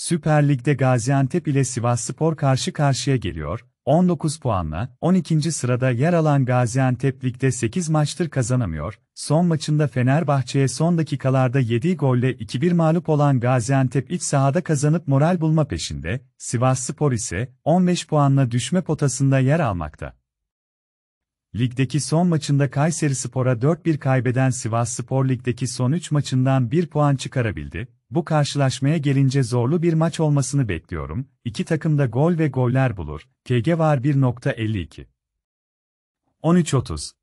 Süper Lig'de Gaziantep ile Sivasspor karşı karşıya geliyor. 19 puanla 12. sırada yer alan Gaziantep Lig'de 8 maçtır kazanamıyor. Son maçında Fenerbahçe'ye son dakikalarda 7 golle 2-1 mağlup olan Gaziantep iç sahada kazanıp moral bulma peşinde. Sivasspor ise 15 puanla düşme potasında yer almakta. Ligdeki son maçında Kayseri Spor'a 4-1 kaybeden Sivas Spor ligdeki son 3 maçından 1 puan çıkarabildi. Bu karşılaşmaya gelince zorlu bir maç olmasını bekliyorum. İki takım da gol ve goller bulur. KG var 1.52. 13.30